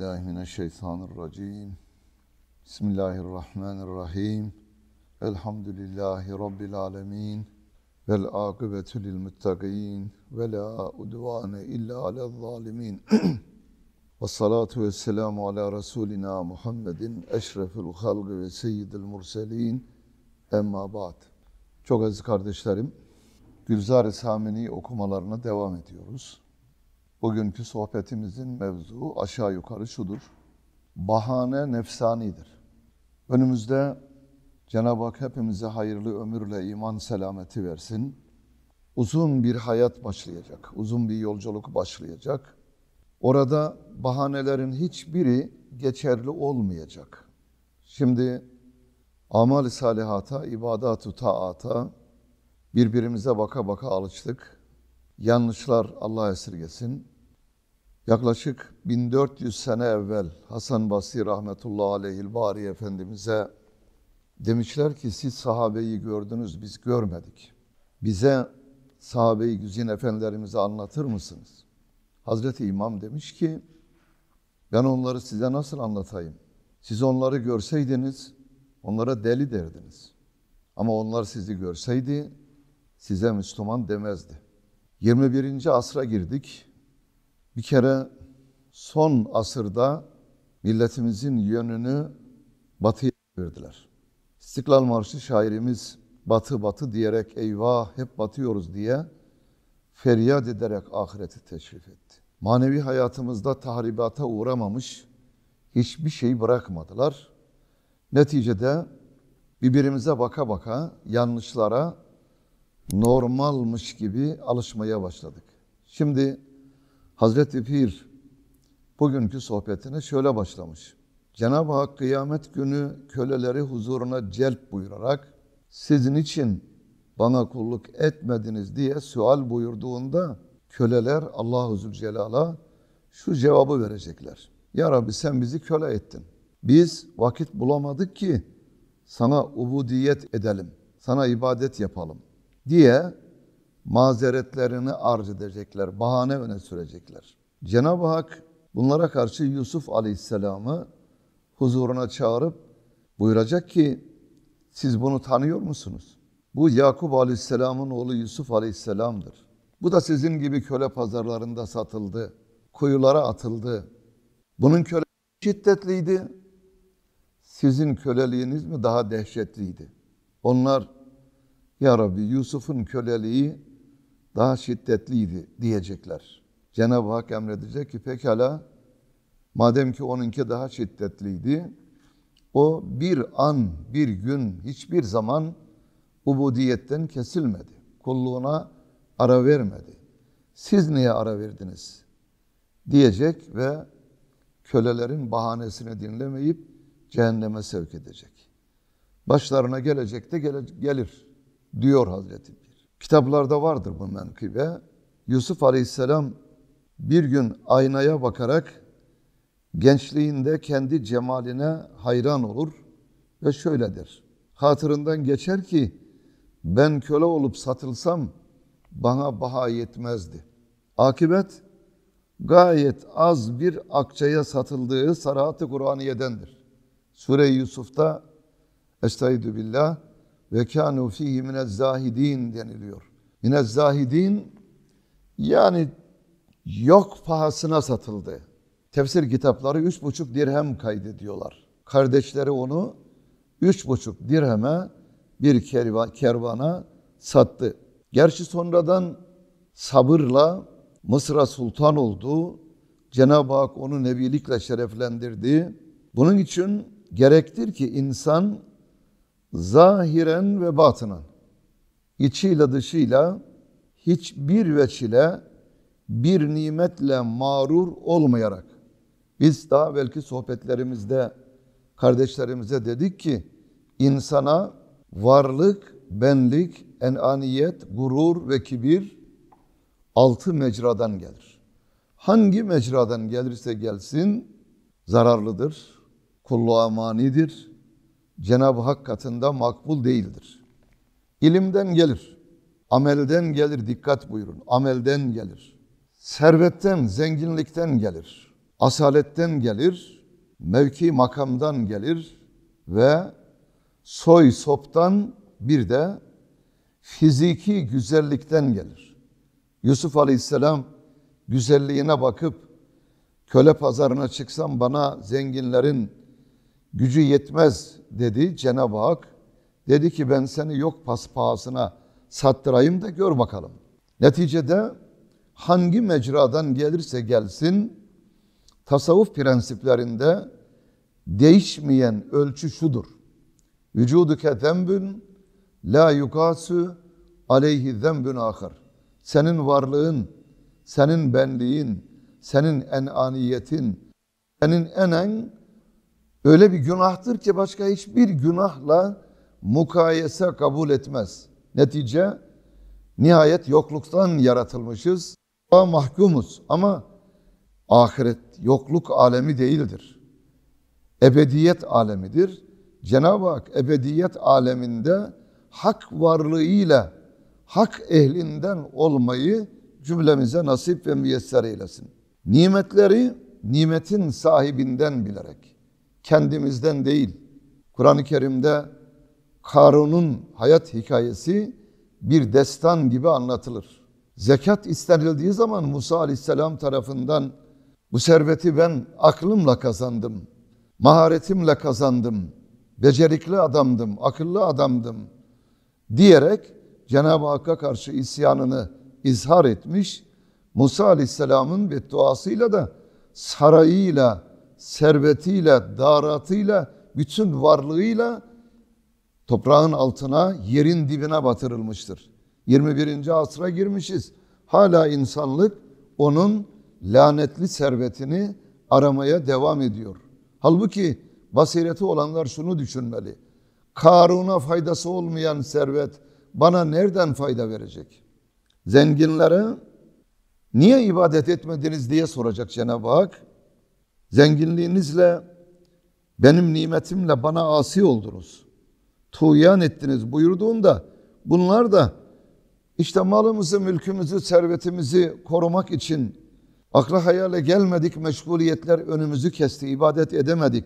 billahi mineşşeytanirracim. Bismillahirrahmanirrahim. Elhamdülillahi rabbil alamin. Vel akibetu lil muttaqin ve la udvane illa alel zalimin. Ve salatu ve selamu ala Rasulina Muhammedin eşrefil halgı ve seyyidil murselin. Emma ba'd. Çok aziz kardeşlerim, Gülzar-ı Samini okumalarına devam ediyoruz. Bugünkü sohbetimizin mevzuu aşağı yukarı şudur. Bahane nefsanidir. Önümüzde Cenab-ı Hak hepimize hayırlı ömürle iman selameti versin. Uzun bir hayat başlayacak, uzun bir yolculuk başlayacak. Orada bahanelerin hiçbiri geçerli olmayacak. Şimdi amal-i salihata, ibadat-ı taata birbirimize baka baka alıştık. Yanlışlar Allah esirgesin. Yaklaşık 1400 sene evvel Hasan Basri rahmetullahi aleyhil bari efendimize demişler ki siz sahabeyi gördünüz biz görmedik. Bize sahabeyi güzin efendilerimize anlatır mısınız? Hazreti İmam demiş ki ben onları size nasıl anlatayım? Siz onları görseydiniz onlara deli derdiniz. Ama onlar sizi görseydi size Müslüman demezdi. 21. asra girdik. Bir kere son asırda milletimizin yönünü batıya verdiler. İstiklal Marşı şairimiz batı batı diyerek eyvah hep batıyoruz diye feryat ederek ahireti teşrif etti. Manevi hayatımızda tahribata uğramamış hiçbir şey bırakmadılar. Neticede birbirimize baka baka yanlışlara normalmış gibi alışmaya başladık. Şimdi Hazreti Pir bugünkü sohbetine şöyle başlamış. Cenab-ı Hak kıyamet günü köleleri huzuruna celp buyurarak sizin için bana kulluk etmediniz diye sual buyurduğunda köleler Allahu Zülcelal'a şu cevabı verecekler. Ya Rabbi sen bizi köle ettin. Biz vakit bulamadık ki sana ubudiyet edelim, sana ibadet yapalım diye mazeretlerini arz edecekler, bahane öne sürecekler. Cenab-ı Hak bunlara karşı Yusuf Aleyhisselam'ı huzuruna çağırıp buyuracak ki siz bunu tanıyor musunuz? Bu Yakup Aleyhisselam'ın oğlu Yusuf Aleyhisselam'dır. Bu da sizin gibi köle pazarlarında satıldı, kuyulara atıldı. Bunun köle şiddetliydi, sizin köleliğiniz mi daha dehşetliydi? Onlar, Ya Rabbi Yusuf'un köleliği daha şiddetliydi diyecekler. Cenab-ı Hak emredecek ki pekala madem ki onunki daha şiddetliydi o bir an, bir gün, hiçbir zaman ubudiyetten kesilmedi. Kulluğuna ara vermedi. Siz niye ara verdiniz? Diyecek ve kölelerin bahanesini dinlemeyip cehenneme sevk edecek. Başlarına gelecek de gele, gelir diyor Hazreti Kitaplarda vardır bu menkıbe. Yusuf Aleyhisselam bir gün aynaya bakarak gençliğinde kendi cemaline hayran olur ve şöyledir. Hatırından geçer ki ben köle olup satılsam bana baha yetmezdi. Akibet gayet az bir akçaya satıldığı Sarahat-ı Kur'aniye'dendir. Sure-i Yusuf'ta Estaizu billah ve kânû fîhî minezzâhidîn deniliyor. Minezzâhidîn yani yok pahasına satıldı. Tefsir kitapları üç buçuk dirhem kaydediyorlar. Kardeşleri onu üç buçuk dirheme bir kervana sattı. Gerçi sonradan sabırla Mısır'a sultan oldu. Cenab-ı Hak onu nebilikle şereflendirdi. Bunun için gerektir ki insan zahiren ve batının, içiyle dışıyla hiçbir veçile bir nimetle mağrur olmayarak biz daha belki sohbetlerimizde kardeşlerimize dedik ki insana varlık, benlik, enaniyet, gurur ve kibir altı mecradan gelir. Hangi mecradan gelirse gelsin zararlıdır, kulluğa manidir, Cenab-ı Hak katında makbul değildir. İlimden gelir, amelden gelir dikkat buyurun, amelden gelir. Servetten, zenginlikten gelir, asaletten gelir, mevki makamdan gelir ve soy soptan bir de fiziki güzellikten gelir. Yusuf Aleyhisselam güzelliğine bakıp köle pazarına çıksam bana zenginlerin gücü yetmez dedi Cenab-ı Hak. Dedi ki ben seni yok paspahasına sattırayım da gör bakalım. Neticede hangi mecradan gelirse gelsin tasavvuf prensiplerinde değişmeyen ölçü şudur. Vücuduke zembün la yukasu aleyhi zembün ahir. Senin varlığın, senin benliğin, senin enaniyetin, senin enen Öyle bir günahtır ki başka hiçbir günahla mukayese kabul etmez. Netice nihayet yokluktan yaratılmışız. Allah'a mahkumuz ama ahiret yokluk alemi değildir. Ebediyet alemidir. Cenab-ı Hak ebediyet aleminde hak varlığıyla hak ehlinden olmayı cümlemize nasip ve müyesser eylesin. Nimetleri nimetin sahibinden bilerek kendimizden değil. Kur'an-ı Kerim'de Karun'un hayat hikayesi bir destan gibi anlatılır. Zekat istenildiği zaman Musa aleyhisselam tarafından bu serveti ben aklımla kazandım, maharetimle kazandım, becerikli adamdım, akıllı adamdım diyerek Cenab-ı Hakk'a karşı isyanını izhar etmiş. Musa aleyhisselamın bedduasıyla da sarayıyla servetiyle, daratıyla, bütün varlığıyla toprağın altına, yerin dibine batırılmıştır. 21. asra girmişiz. Hala insanlık onun lanetli servetini aramaya devam ediyor. Halbuki basireti olanlar şunu düşünmeli. Karun'a faydası olmayan servet bana nereden fayda verecek? Zenginlere niye ibadet etmediniz diye soracak Cenab-ı Hak. Zenginliğinizle benim nimetimle bana asi oldunuz. Tuğyan ettiniz buyurduğunda bunlar da işte malımızı, mülkümüzü, servetimizi korumak için akla hayale gelmedik meşguliyetler önümüzü kesti, ibadet edemedik.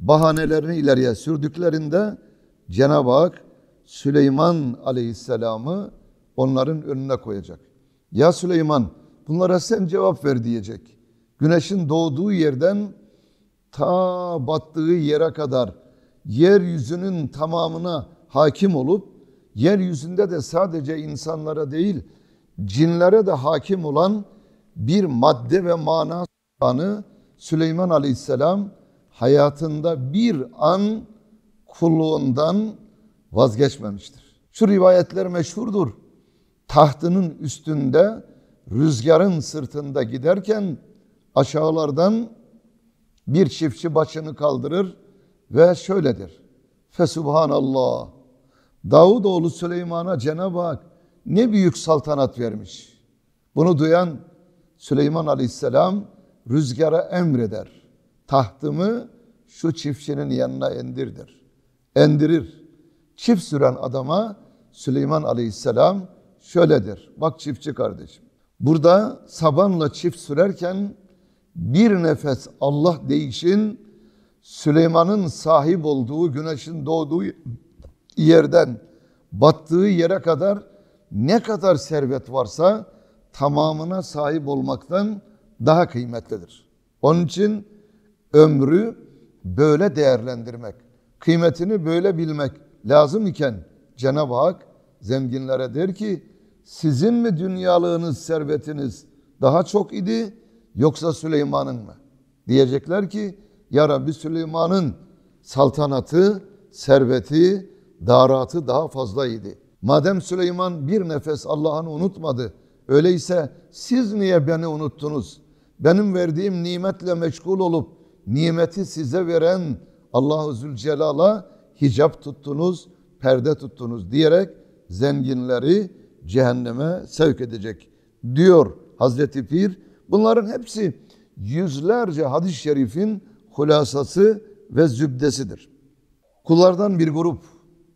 Bahanelerini ileriye sürdüklerinde Cenab-ı Hak Süleyman aleyhisselamı onların önüne koyacak. Ya Süleyman bunlara sen cevap ver diyecek. Güneşin doğduğu yerden ta battığı yere kadar yeryüzünün tamamına hakim olup yeryüzünde de sadece insanlara değil cinlere de hakim olan bir madde ve mana anı Süleyman Aleyhisselam hayatında bir an kulluğundan vazgeçmemiştir. Şu rivayetler meşhurdur. Tahtının üstünde rüzgarın sırtında giderken aşağılardan bir çiftçi başını kaldırır ve şöyledir. Fesubhanallah. oğlu Süleyman'a Cenab-ı Hak ne büyük saltanat vermiş. Bunu duyan Süleyman Aleyhisselam rüzgara emreder. Tahtımı şu çiftçinin yanına endirdir. Endirir. Çift süren adama Süleyman Aleyhisselam şöyledir. Bak çiftçi kardeşim. Burada sabanla çift sürerken bir nefes Allah değişin Süleyman'ın sahip olduğu güneşin doğduğu yerden battığı yere kadar ne kadar servet varsa tamamına sahip olmaktan daha kıymetlidir. Onun için ömrü böyle değerlendirmek, kıymetini böyle bilmek lazım iken Cenab-ı Hak zenginlere der ki sizin mi dünyalığınız, servetiniz daha çok idi yoksa Süleyman'ın mı? Diyecekler ki ya Rabbi Süleyman'ın saltanatı, serveti, daratı daha fazlaydı. Madem Süleyman bir nefes Allah'ını unutmadı, öyleyse siz niye beni unuttunuz? Benim verdiğim nimetle meşgul olup nimeti size veren Allahu Zülcelal'a hicap tuttunuz, perde tuttunuz diyerek zenginleri cehenneme sevk edecek diyor Hazreti Pir Bunların hepsi yüzlerce hadis-i şerifin hulasası ve zübdesidir. Kullardan bir grup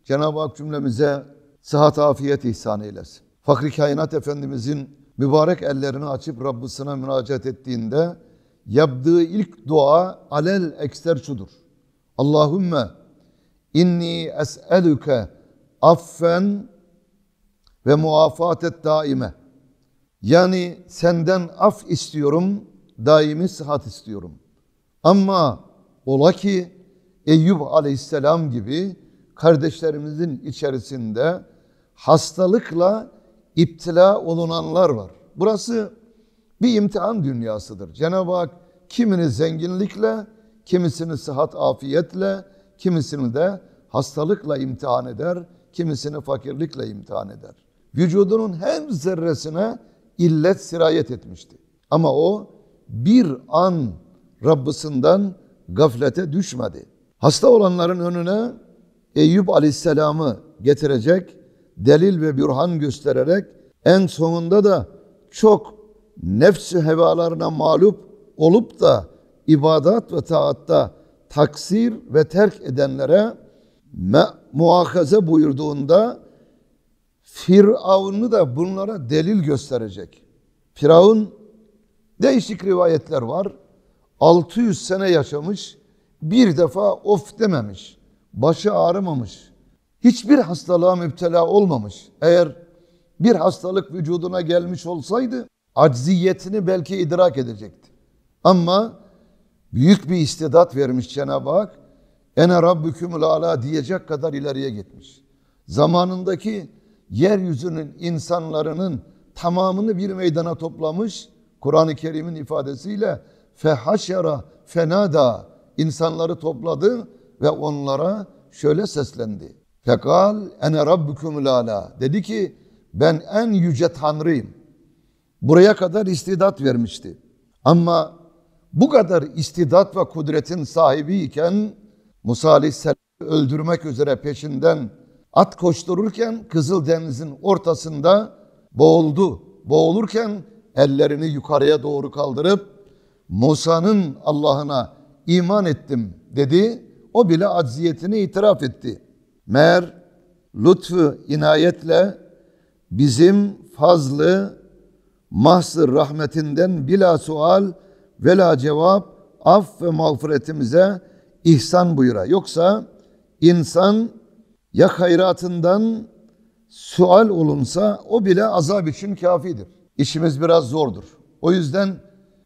Cenab-ı Hak cümlemize sıhhat afiyet ihsan eylesin. Fakri Kainat Efendimizin mübarek ellerini açıp Rabbisine müracaat ettiğinde yaptığı ilk dua alel ekster şudur. Allahümme inni es'elüke affen ve muafatet daime. Yani senden af istiyorum, daimi sıhhat istiyorum. Ama ola ki Eyüp aleyhisselam gibi kardeşlerimizin içerisinde hastalıkla iptila olunanlar var. Burası bir imtihan dünyasıdır. Cenab-ı Hak kimini zenginlikle, kimisini sıhhat afiyetle, kimisini de hastalıkla imtihan eder, kimisini fakirlikle imtihan eder. Vücudunun her zerresine illet sirayet etmişti. Ama o bir an Rabbisinden gaflete düşmedi. Hasta olanların önüne Eyüp Aleyhisselam'ı getirecek delil ve bürhan göstererek en sonunda da çok nefsi hevalarına mağlup olup da ibadat ve taatta taksir ve terk edenlere muakaze buyurduğunda Firavun'u da bunlara delil gösterecek. Firavun değişik rivayetler var. 600 sene yaşamış, bir defa of dememiş, başı ağrımamış, hiçbir hastalığa müptela olmamış. Eğer bir hastalık vücuduna gelmiş olsaydı acziyetini belki idrak edecekti. Ama büyük bir istidat vermiş Cenab-ı Hak. Ene Rabbükümül Ala diyecek kadar ileriye gitmiş. Zamanındaki yeryüzünün insanlarının tamamını bir meydana toplamış. Kur'an-ı Kerim'in ifadesiyle fehaşera fenada insanları topladı ve onlara şöyle seslendi. Fekal ene rabbukum lala. Dedi ki ben en yüce tanrıyım. Buraya kadar istidat vermişti. Ama bu kadar istidat ve kudretin sahibi iken Musa Aleyhisselam'ı öldürmek üzere peşinden At koştururken Denizin ortasında boğuldu. Boğulurken ellerini yukarıya doğru kaldırıp Musa'nın Allah'ına iman ettim dedi. O bile acziyetini itiraf etti. Mer lütfu inayetle bizim fazlı mahsır rahmetinden bila sual vela cevap af ve mağfiretimize ihsan buyura. Yoksa insan ya hayratından sual olunsa o bile azap için kafidir. İşimiz biraz zordur. O yüzden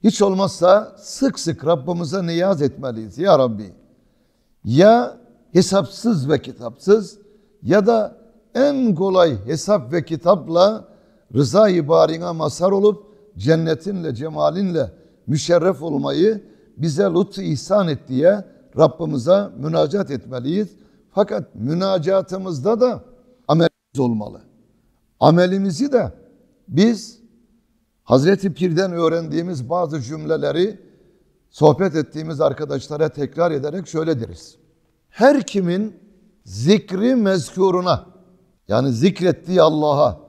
hiç olmazsa sık sık Rabbimize niyaz etmeliyiz. Ya Rabbi ya hesapsız ve kitapsız ya da en kolay hesap ve kitapla rıza-i masar olup cennetinle cemalinle müşerref olmayı bize lütfu ihsan et diye Rabbimize münacat etmeliyiz. Fakat münacatımızda da amelimiz olmalı. Amelimizi de biz Hazreti Pir'den öğrendiğimiz bazı cümleleri sohbet ettiğimiz arkadaşlara tekrar ederek şöyle deriz. Her kimin zikri mezkuruna yani zikrettiği Allah'a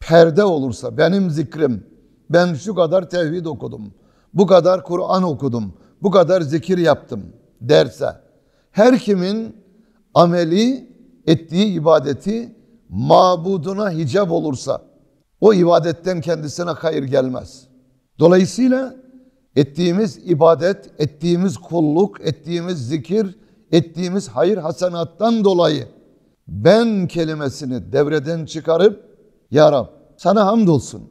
perde olursa benim zikrim ben şu kadar tevhid okudum bu kadar Kur'an okudum bu kadar zikir yaptım derse her kimin ameli, ettiği ibadeti mabuduna hicap olursa o ibadetten kendisine hayır gelmez. Dolayısıyla ettiğimiz ibadet, ettiğimiz kulluk, ettiğimiz zikir, ettiğimiz hayır hasenattan dolayı ben kelimesini devreden çıkarıp Ya Rab sana hamdolsun.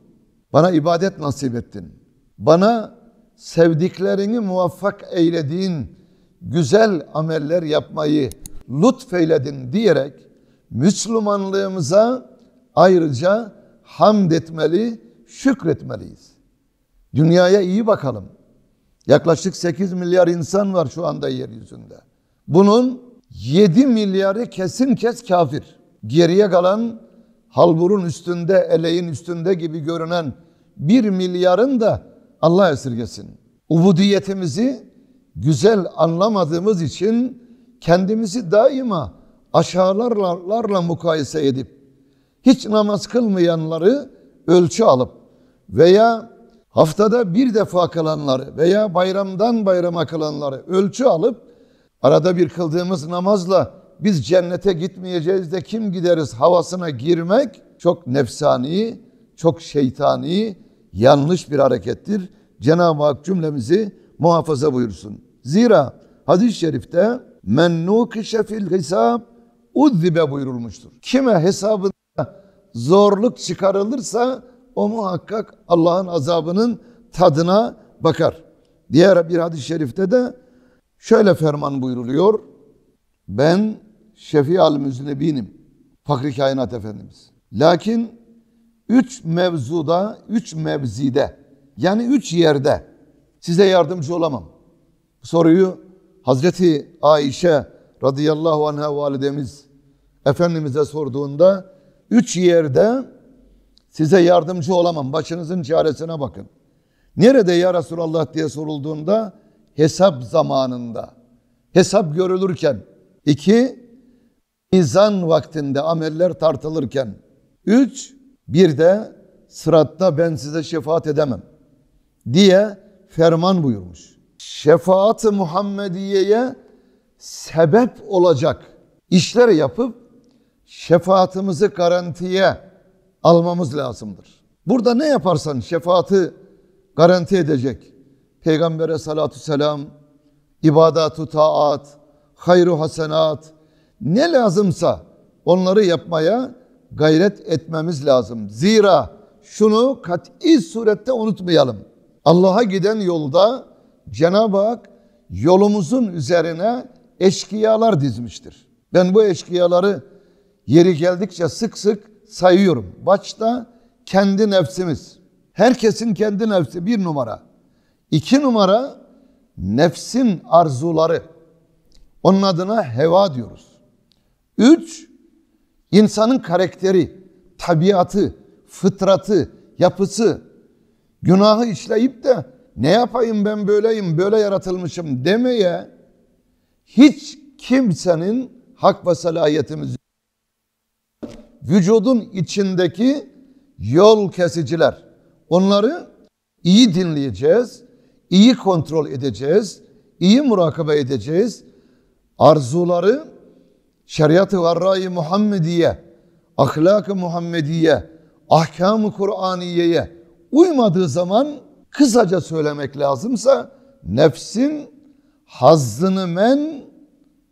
Bana ibadet nasip ettin. Bana sevdiklerini muvaffak eylediğin güzel ameller yapmayı lütfeyledin diyerek Müslümanlığımıza ayrıca hamd etmeli, şükretmeliyiz. Dünyaya iyi bakalım. Yaklaşık 8 milyar insan var şu anda yeryüzünde. Bunun 7 milyarı kesin kes kafir. Geriye kalan halburun üstünde, eleğin üstünde gibi görünen 1 milyarın da Allah esirgesin. Ubudiyetimizi güzel anlamadığımız için kendimizi daima aşağılarla mukayese edip hiç namaz kılmayanları ölçü alıp veya haftada bir defa kılanları veya bayramdan bayrama kılanları ölçü alıp arada bir kıldığımız namazla biz cennete gitmeyeceğiz de kim gideriz havasına girmek çok nefsani, çok şeytani, yanlış bir harekettir. Cenab-ı Hak cümlemizi muhafaza buyursun. Zira hadis-i şerifte Men nukişe fil hesab uddibe buyurulmuştur. Kime hesabında zorluk çıkarılırsa o muhakkak Allah'ın azabının tadına bakar. Diğer bir hadis-i şerifte de şöyle ferman buyuruluyor. Ben şefi şefial müznebinim. Fakri kainat efendimiz. Lakin üç mevzuda, üç mevzide yani üç yerde size yardımcı olamam. soruyu Hazreti Ayşe radıyallahu anha validemiz Efendimiz'e sorduğunda üç yerde size yardımcı olamam. Başınızın çaresine bakın. Nerede ya Resulallah diye sorulduğunda hesap zamanında. Hesap görülürken. iki mizan vaktinde ameller tartılırken. Üç, bir de sıratta ben size şefaat edemem diye ferman buyurmuş şefaat-ı Muhammediye'ye sebep olacak işler yapıp şefaatimizi garantiye almamız lazımdır. Burada ne yaparsan şefaati garanti edecek. Peygamber'e salatu selam, ibadatu taat, hayru hasenat ne lazımsa onları yapmaya gayret etmemiz lazım. Zira şunu kat'i surette unutmayalım. Allah'a giden yolda Cenab-ı Hak yolumuzun üzerine eşkıyalar dizmiştir. Ben bu eşkıyaları yeri geldikçe sık sık sayıyorum. Başta kendi nefsimiz. Herkesin kendi nefsi bir numara. İki numara nefsin arzuları. Onun adına heva diyoruz. Üç, insanın karakteri, tabiatı, fıtratı, yapısı, günahı işleyip de ne yapayım ben böyleyim, böyle yaratılmışım demeye hiç kimsenin hak ve selahiyetimiz vücudun içindeki yol kesiciler. Onları iyi dinleyeceğiz, iyi kontrol edeceğiz, iyi murakabe edeceğiz. Arzuları şeriat-ı varra-i Muhammediye, ahlak-ı Muhammediye, ahkam-ı Kur'aniye'ye uymadığı zaman kısaca söylemek lazımsa nefsin hazzını men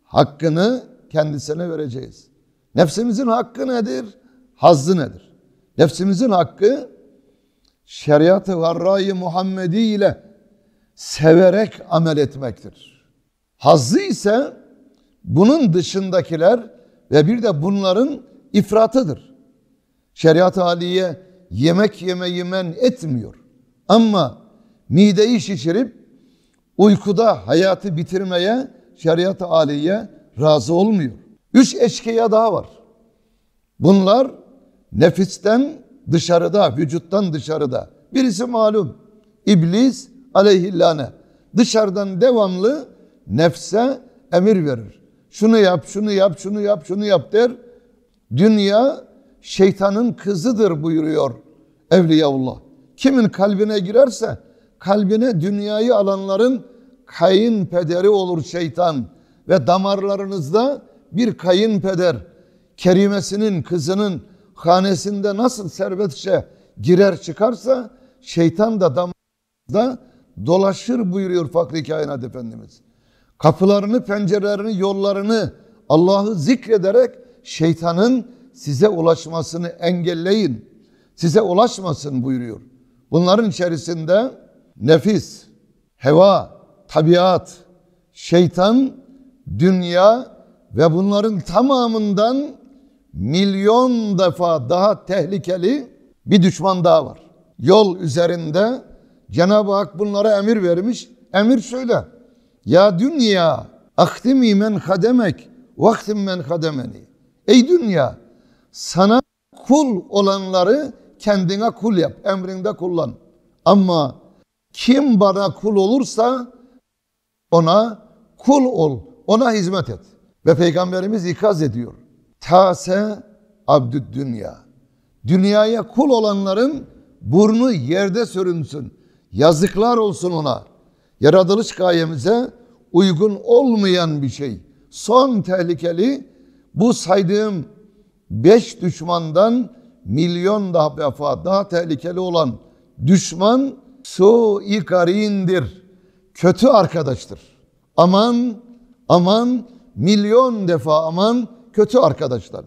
hakkını kendisine vereceğiz. Nefsimizin hakkı nedir? Hazzı nedir? Nefsimizin hakkı şeriatı varrayı Muhammedi ile severek amel etmektir. Hazzı ise bunun dışındakiler ve bir de bunların ifratıdır. Şeriat-ı aliye yemek yemeyi men etmiyor. Ama mideyi şişirip uykuda hayatı bitirmeye şeriat-ı aliye razı olmuyor. Üç eşkıya daha var. Bunlar nefisten dışarıda, vücuttan dışarıda. Birisi malum. iblis aleyhillâne. Dışarıdan devamlı nefse emir verir. Şunu yap, şunu yap, şunu yap, şunu yap der. Dünya şeytanın kızıdır buyuruyor Evliyaullah kimin kalbine girerse kalbine dünyayı alanların kayınpederi olur şeytan ve damarlarınızda bir kayınpeder kerimesinin kızının hanesinde nasıl servetçe girer çıkarsa şeytan da damarınızda dolaşır buyuruyor Fakri Kainat Efendimiz. Kapılarını, pencerelerini, yollarını Allah'ı zikrederek şeytanın size ulaşmasını engelleyin. Size ulaşmasın buyuruyor. Bunların içerisinde nefis, heva, tabiat, şeytan, dünya ve bunların tamamından milyon defa daha tehlikeli bir düşman daha var. Yol üzerinde Cenab-ı Hak bunlara emir vermiş. Emir şöyle. Ya dünya akdimi men kademek vaktim men kademeni. Ey dünya sana kul olanları kendine kul yap, emrinde kullan. Ama kim bana kul olursa ona kul ol, ona hizmet et. Ve Peygamberimiz ikaz ediyor. Tase abdüd dünya. Dünyaya kul olanların burnu yerde sürünsün. Yazıklar olsun ona. Yaratılış gayemize uygun olmayan bir şey. Son tehlikeli bu saydığım beş düşmandan milyon daha vefa daha tehlikeli olan düşman su-i Kötü arkadaştır. Aman, aman, milyon defa aman kötü arkadaşlar.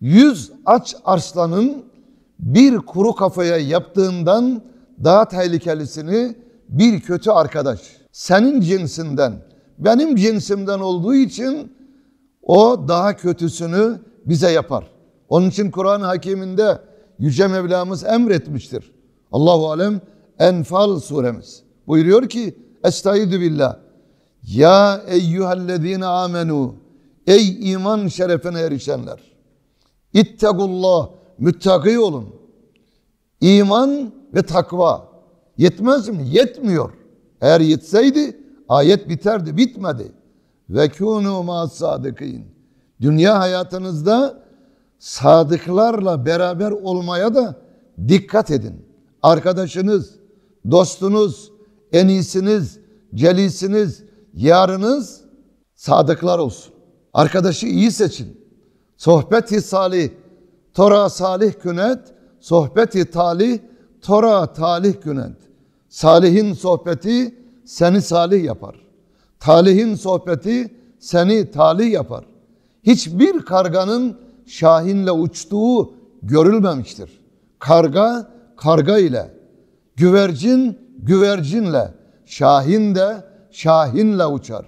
Yüz aç arslanın bir kuru kafaya yaptığından daha tehlikelisini bir kötü arkadaş. Senin cinsinden, benim cinsimden olduğu için o daha kötüsünü bize yapar. Onun için Kur'an hakiminde Yüce Mevlamız emretmiştir. Allahu Alem Enfal suremiz. Buyuruyor ki Estaizu billah. Ya eyyühellezine amenu. Ey iman şerefine erişenler. İttegullah. Müttaki olun. İman ve takva. Yetmez mi? Yetmiyor. Eğer yetseydi ayet biterdi. Bitmedi. Ve kûnû mâs sadıkîn. Dünya hayatınızda sadıklarla beraber olmaya da dikkat edin. Arkadaşınız, dostunuz, enisiniz, celisiniz, yarınız sadıklar olsun. Arkadaşı iyi seçin. Sohbeti salih, tora salih künet, sohbeti talih, tora talih künet. Salihin sohbeti seni salih yapar. Talihin sohbeti seni talih yapar. Hiçbir karganın şahinle uçtuğu görülmemiştir. Karga karga ile, güvercin güvercinle, şahin de şahinle uçar.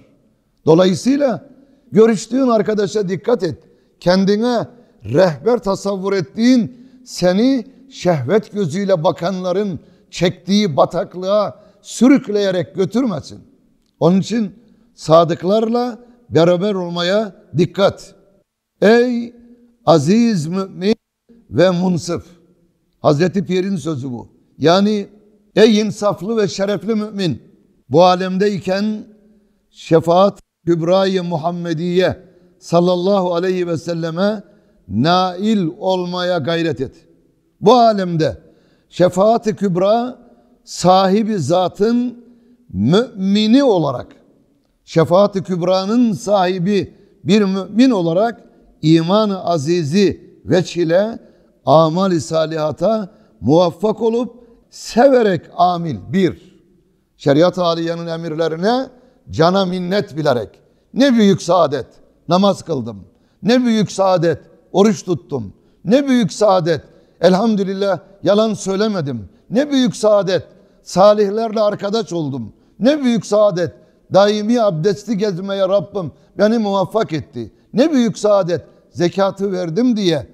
Dolayısıyla görüştüğün arkadaşa dikkat et. Kendine rehber tasavvur ettiğin seni şehvet gözüyle bakanların çektiği bataklığa sürükleyerek götürmesin. Onun için sadıklarla beraber olmaya dikkat. Ey Aziz mümin ve munsıf. Hazreti Pir'in sözü bu. Yani ey insaflı ve şerefli mümin bu alemdeyken şefaat Kübra-i Muhammediye sallallahu aleyhi ve selleme nail olmaya gayret et. Bu alemde şefaat-i kübra sahibi zatın mümini olarak şefaat-i kübranın sahibi bir mümin olarak iman azizi veç ile amal-i salihata muvaffak olup severek amil. Bir, şeriat-ı aliyenin emirlerine cana minnet bilerek. Ne büyük saadet namaz kıldım. Ne büyük saadet oruç tuttum. Ne büyük saadet elhamdülillah yalan söylemedim. Ne büyük saadet salihlerle arkadaş oldum. Ne büyük saadet daimi abdesti gezmeye Rabbim beni muvaffak etti. Ne büyük saadet zekatı verdim diye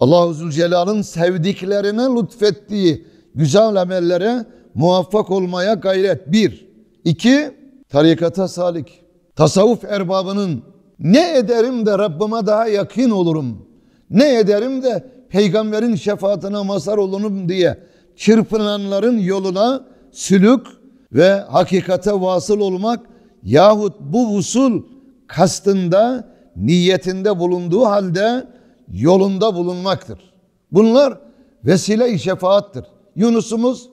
Allahu Zülcelal'ın sevdiklerine lütfettiği güzel amellere muvaffak olmaya gayret. Bir. iki Tarikata salik. Tasavvuf erbabının ne ederim de Rabbime daha yakın olurum. Ne ederim de peygamberin şefaatine mazhar olunum diye çırpınanların yoluna sülük ve hakikate vasıl olmak yahut bu usul kastında niyetinde bulunduğu halde yolunda bulunmaktır. Bunlar vesile-i şefaattir. Yunus'umuz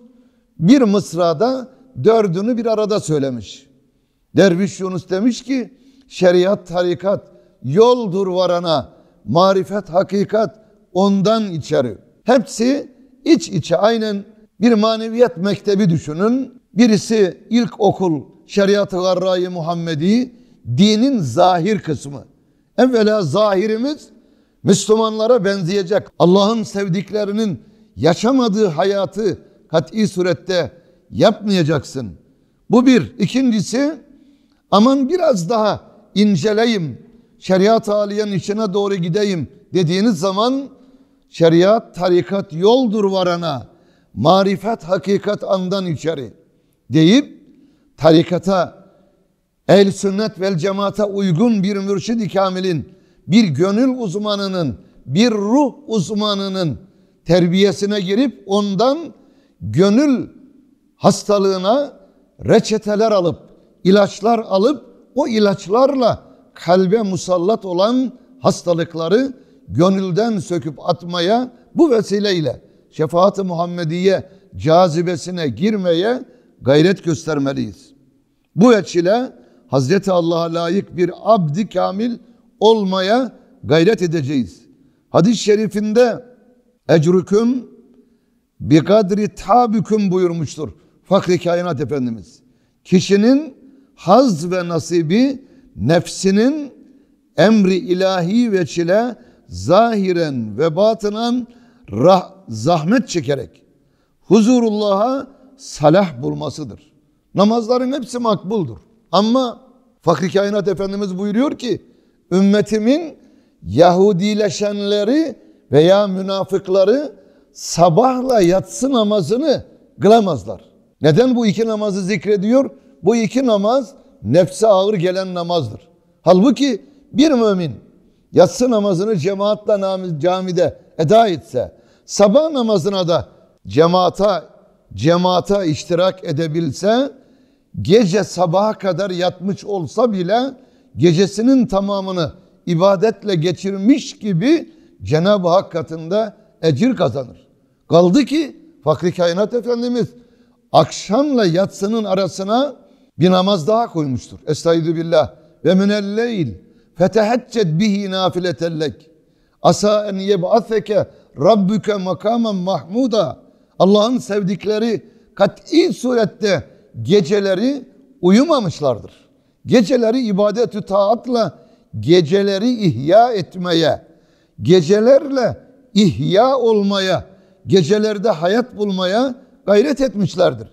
bir mısrada dördünü bir arada söylemiş. Derviş Yunus demiş ki şeriat tarikat yoldur varana marifet hakikat ondan içeri. Hepsi iç içe aynen bir maneviyat mektebi düşünün. Birisi ilk okul şeriat-ı garra-i Muhammedi dinin zahir kısmı. Evvela zahirimiz Müslümanlara benzeyecek. Allah'ın sevdiklerinin yaşamadığı hayatı kat'i surette yapmayacaksın. Bu bir. İkincisi aman biraz daha inceleyim. Şeriat haliyen içine doğru gideyim dediğiniz zaman şeriat tarikat yoldur varana marifet hakikat andan içeri deyip tarikata ehl sünnet vel cemaate uygun bir mürşid-i kamilin, bir gönül uzmanının, bir ruh uzmanının terbiyesine girip ondan gönül hastalığına reçeteler alıp, ilaçlar alıp o ilaçlarla kalbe musallat olan hastalıkları gönülden söküp atmaya bu vesileyle şefaat-ı Muhammediye cazibesine girmeye gayret göstermeliyiz. Bu veçile Hazreti Allah'a layık bir abdi kamil olmaya gayret edeceğiz. Hadis-i şerifinde ecrüküm bi kadri tabüküm buyurmuştur. Fakri kainat Efendimiz. Kişinin haz ve nasibi nefsinin emri ilahi ve çile zahiren ve batınan rah, zahmet çekerek huzurullah'a salah bulmasıdır. Namazların hepsi makbuldur. Ama Fakri Kainat Efendimiz buyuruyor ki ümmetimin Yahudileşenleri veya münafıkları sabahla yatsı namazını kılamazlar. Neden bu iki namazı zikrediyor? Bu iki namaz nefse ağır gelen namazdır. Halbuki bir mümin yatsı namazını cemaatle camide eda etse, sabah namazına da cemaata cemaata iştirak edebilse gece sabaha kadar yatmış olsa bile gecesinin tamamını ibadetle geçirmiş gibi Cenab-ı Hak katında ecir kazanır. Kaldı ki Fakri Kainat Efendimiz akşamla yatsının arasına bir namaz daha koymuştur. Estaizu billah ve minelleyl feteheccet bihi nafiletellek asa en yeb'atheke rabbuke makamen mahmuda Allah'ın sevdikleri kat'i surette geceleri uyumamışlardır. Geceleri ibadetü taatla geceleri ihya etmeye, gecelerle ihya olmaya, gecelerde hayat bulmaya gayret etmişlerdir.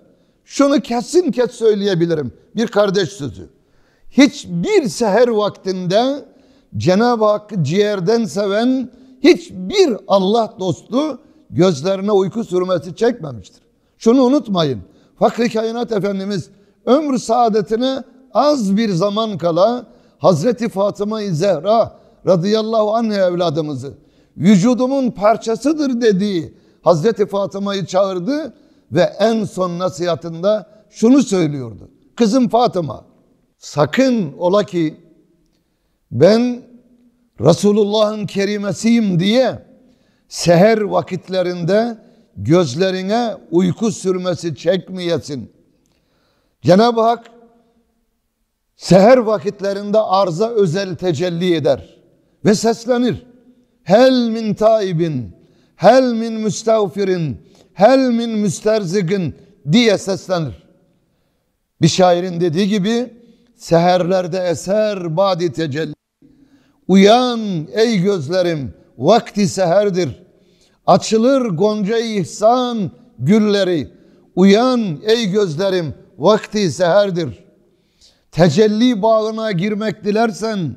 Şunu kesin kes söyleyebilirim. Bir kardeş sözü. Hiçbir seher vaktinde Cenab-ı Hakk'ı ciğerden seven hiçbir Allah dostu gözlerine uyku sürmesi çekmemiştir. Şunu unutmayın. Fakri Kainat Efendimiz ömrü saadetini az bir zaman kala Hazreti Fatıma-i Zehra radıyallahu anh evladımızı vücudumun parçasıdır dediği Hazreti Fatıma'yı çağırdı ve en son nasihatında şunu söylüyordu. Kızım Fatıma sakın ola ki ben Resulullah'ın kerimesiyim diye seher vakitlerinde gözlerine uyku sürmesi çekmeyesin. Cenab-ı Hak seher vakitlerinde arza özel tecelli eder ve seslenir. Hel min taibin, hel min müstağfirin, hel min müsterzigin diye seslenir. Bir şairin dediği gibi seherlerde eser badi tecelli. Uyan ey gözlerim vakti seherdir. Açılır gonca ihsan gülleri. Uyan ey gözlerim vakti seherdir. Tecelli bağına girmek dilersen,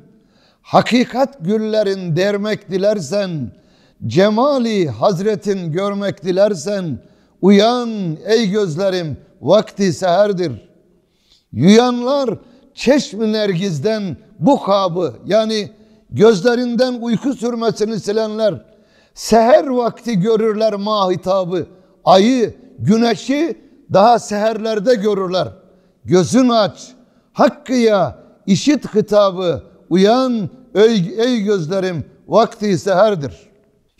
hakikat güllerin dermek dilersen, cemali hazretin görmek dilersen, uyan ey gözlerim vakti seherdir. Yuyanlar çeşm-i nergizden bu kabı yani gözlerinden uyku sürmesini silenler Seher vakti görürler ma hitabı. Ayı, güneşi daha seherlerde görürler. Gözün aç, hakkıya işit hitabı. Uyan ey, ey gözlerim vakti seherdir.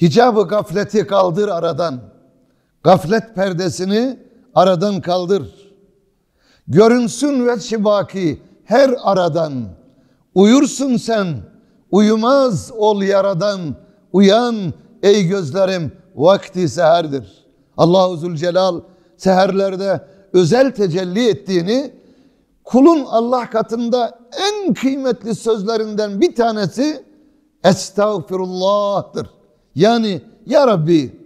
Hicabı gafleti kaldır aradan. Gaflet perdesini aradan kaldır. Görünsün ve şibaki her aradan. Uyursun sen, uyumaz ol yaradan. Uyan Ey gözlerim vakti seherdir. Allahu Zülcelal seherlerde özel tecelli ettiğini kulun Allah katında en kıymetli sözlerinden bir tanesi Estağfirullah'tır. Yani ya Rabbi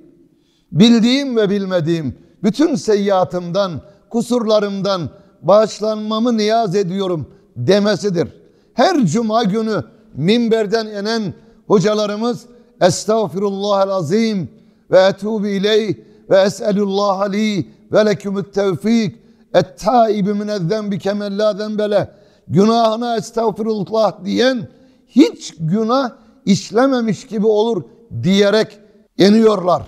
bildiğim ve bilmediğim bütün seyyiatımdan, kusurlarımdan bağışlanmamı niyaz ediyorum demesidir. Her cuma günü minberden inen hocalarımız Estağfirullahel azim ve etubu ileyh ve es'elullah li ve lekümü't tevfik. Et-taibi minez-zenbi kemen la zenbele. Günahına estağfirullah diyen hiç günah işlememiş gibi olur diyerek yeniyorlar.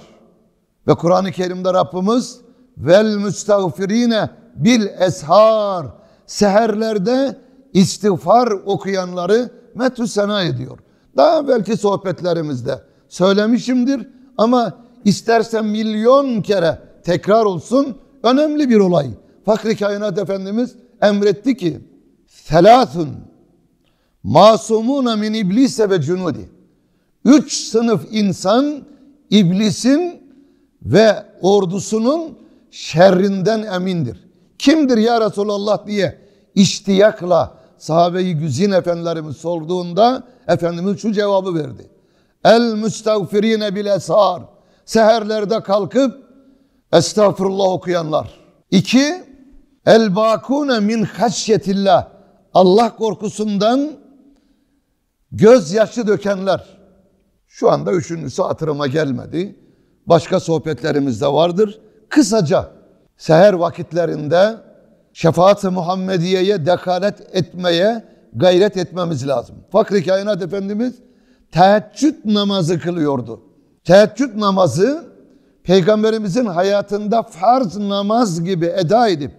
Ve Kur'an-ı Kerim'de Rabbimiz vel müstağfirine bil eshar seherlerde istiğfar okuyanları metü sena ediyor. Daha belki sohbetlerimizde söylemişimdir ama istersen milyon kere tekrar olsun önemli bir olay. Fakri Kainat Efendimiz emretti ki Selasun masumuna min iblise ve cunudi Üç sınıf insan iblisin ve ordusunun şerrinden emindir. Kimdir ya Resulallah diye iştiyakla sahabeyi güzin efendilerimiz sorduğunda Efendimiz şu cevabı verdi. El müstagfirine bile sar. Seherlerde kalkıp estağfurullah okuyanlar. İki, el bakune min haşyetillah. Allah korkusundan gözyaşı dökenler. Şu anda üçüncüsü hatırıma gelmedi. Başka sohbetlerimizde vardır. Kısaca seher vakitlerinde şefaat-ı Muhammediye'ye dekalet etmeye gayret etmemiz lazım. Fakri kainat Efendimiz teheccüd namazı kılıyordu. Teheccüd namazı Peygamberimizin hayatında farz namaz gibi eda edip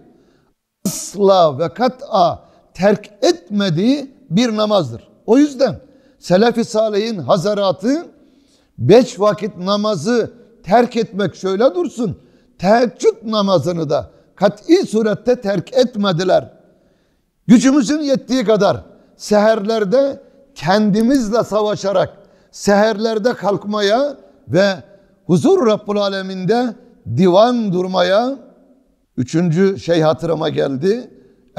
asla ve kat'a terk etmediği bir namazdır. O yüzden Selefi Salih'in hazaratı beş vakit namazı terk etmek şöyle dursun. Teheccüd namazını da kat'i surette terk etmediler. Gücümüzün yettiği kadar seherlerde kendimizle savaşarak seherlerde kalkmaya ve huzur Rabbul Aleminde divan durmaya üçüncü şey hatırıma geldi.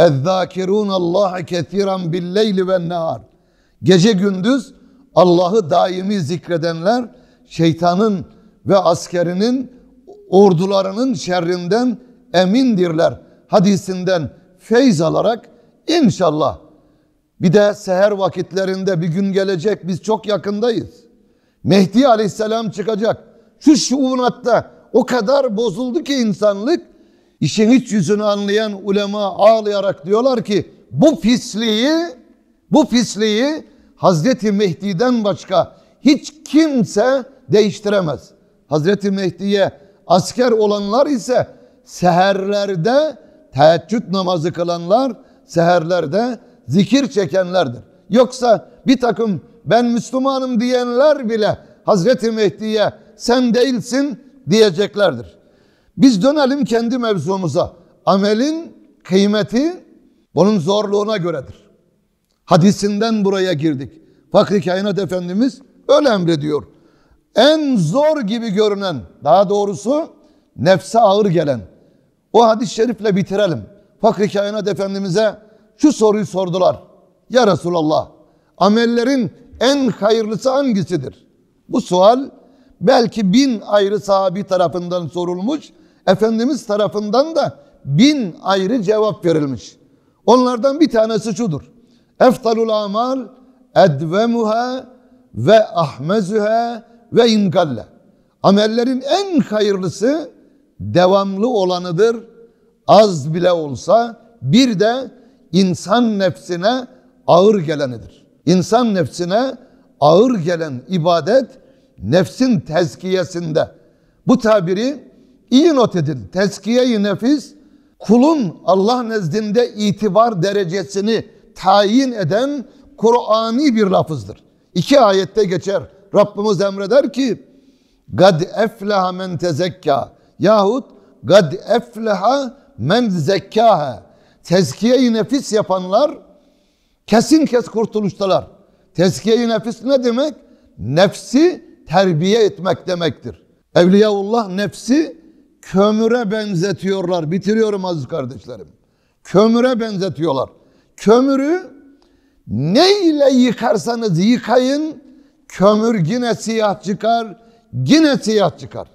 اَذَّاكِرُونَ اللّٰهَ كَثِيرًا بِالْلَيْلِ وَالنَّهَارِ Gece gündüz Allah'ı daimi zikredenler şeytanın ve askerinin ordularının şerrinden emindirler hadisinden feyz alarak inşallah bir de seher vakitlerinde bir gün gelecek biz çok yakındayız. Mehdi aleyhisselam çıkacak. Şu şuunatta o kadar bozuldu ki insanlık işin iç yüzünü anlayan ulema ağlayarak diyorlar ki bu pisliği bu pisliği Hazreti Mehdi'den başka hiç kimse değiştiremez. Hazreti Mehdi'ye asker olanlar ise seherlerde teheccüd namazı kılanlar seherlerde zikir çekenlerdir. Yoksa bir takım ben Müslümanım diyenler bile Hazreti Mehdi'ye sen değilsin diyeceklerdir. Biz dönelim kendi mevzumuza. Amelin kıymeti bunun zorluğuna göredir. Hadisinden buraya girdik. Fakri Kainat Efendimiz öyle emrediyor. En zor gibi görünen, daha doğrusu nefse ağır gelen, o hadis-i şerifle bitirelim. Fakri kainat efendimize şu soruyu sordular. Ya Resulallah amellerin en hayırlısı hangisidir? Bu sual belki bin ayrı sahabi tarafından sorulmuş. Efendimiz tarafından da bin ayrı cevap verilmiş. Onlardan bir tanesi şudur. Eftalul amal edvemuha ve ahmezuha ve inkalle. Amellerin en hayırlısı devamlı olanıdır. Az bile olsa bir de insan nefsine ağır gelenidir. İnsan nefsine ağır gelen ibadet nefsin tezkiyesinde. Bu tabiri iyi not edin. Tezkiye-i nefis kulun Allah nezdinde itibar derecesini tayin eden Kur'ani bir lafızdır. İki ayette geçer. Rabbimiz emreder ki قَدْ اَفْلَهَ مَنْ تَزَكَّى Yahut gad efleha men zekkaha. Tezkiye-i nefis yapanlar kesin kes kurtuluştalar. Tezkiye-i nefis ne demek? Nefsi terbiye etmek demektir. Evliyaullah nefsi kömüre benzetiyorlar. Bitiriyorum aziz kardeşlerim. Kömüre benzetiyorlar. Kömürü neyle yıkarsanız yıkayın kömür yine siyah çıkar, yine siyah çıkar.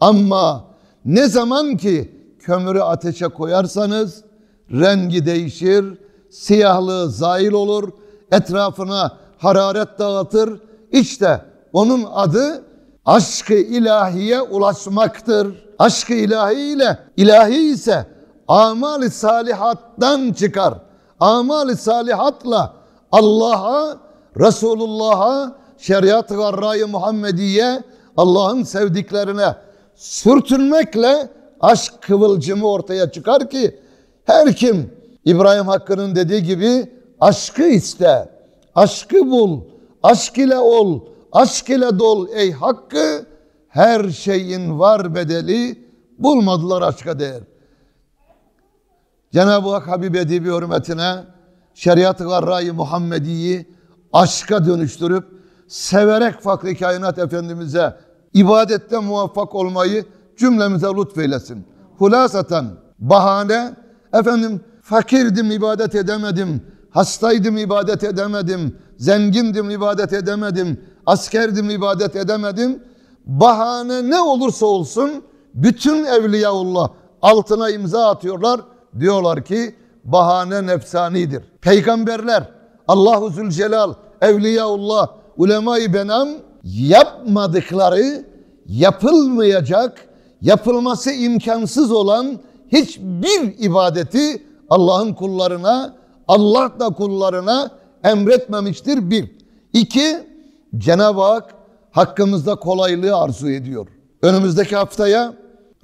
Ama ne zaman ki kömürü ateşe koyarsanız rengi değişir, siyahlığı zail olur, etrafına hararet dağıtır. İşte onun adı aşkı ilahiye ulaşmaktır. Aşkı ilahi ile ilahi ise amal-i salihattan çıkar. amal salihatla Allah'a, Resulullah'a, şeriat-ı Muhammediye, Allah'ın sevdiklerine sürtünmekle aşk kıvılcımı ortaya çıkar ki her kim İbrahim Hakkı'nın dediği gibi aşkı iste, aşkı bul, aşk ile ol, aşk ile dol ey Hakkı her şeyin var bedeli bulmadılar aşka değer. Cenab-ı Hak Habib Edibi hürmetine şeriat-ı garra-i Muhammedi'yi aşka dönüştürüp severek fakri kainat efendimize ibadette muvaffak olmayı cümlemize lütfeylesin. Hulasaten bahane efendim fakirdim ibadet edemedim, hastaydım ibadet edemedim, zengindim ibadet edemedim, askerdim ibadet edemedim. Bahane ne olursa olsun bütün evliyaullah altına imza atıyorlar. Diyorlar ki bahane nefsanidir. Peygamberler, Allahu Zülcelal, Evliyaullah, ulema-i benam yapmadıkları yapılmayacak, yapılması imkansız olan hiçbir ibadeti Allah'ın kullarına, Allah da kullarına emretmemiştir bir. İki, Cenab-ı Hak hakkımızda kolaylığı arzu ediyor. Önümüzdeki haftaya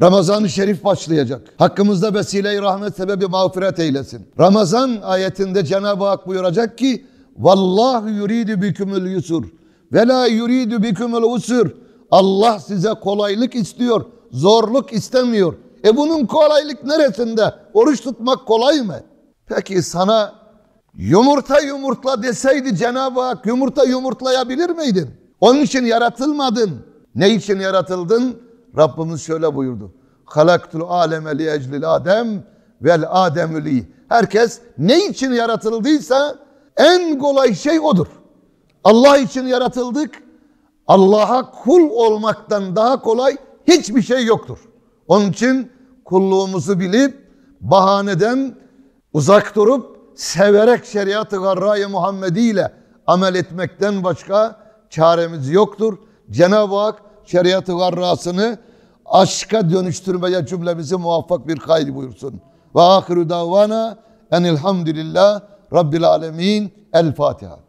Ramazan-ı Şerif başlayacak. Hakkımızda vesile-i rahmet sebebi mağfiret eylesin. Ramazan ayetinde Cenab-ı Hak buyuracak ki Vallahu yuridu bikümül yusur. Ve la yuridu bikumul usur. Allah size kolaylık istiyor. Zorluk istemiyor. E bunun kolaylık neresinde? Oruç tutmak kolay mı? Peki sana yumurta yumurtla deseydi Cenab-ı Hak yumurta yumurtlayabilir miydin? Onun için yaratılmadın. Ne için yaratıldın? Rabbimiz şöyle buyurdu. Halaktul aleme li eclil adem vel ademü Herkes ne için yaratıldıysa en kolay şey odur. Allah için yaratıldık. Allah'a kul olmaktan daha kolay hiçbir şey yoktur. Onun için kulluğumuzu bilip bahaneden uzak durup severek şeriat-ı garra-i Muhammedi ile amel etmekten başka çaremiz yoktur. Cenab-ı Hak şeriat-ı garrasını aşka dönüştürmeye cümlemizi muvaffak bir kaydı buyursun. Ve ahiru davana enilhamdülillah rabbil alemin. El Fatiha.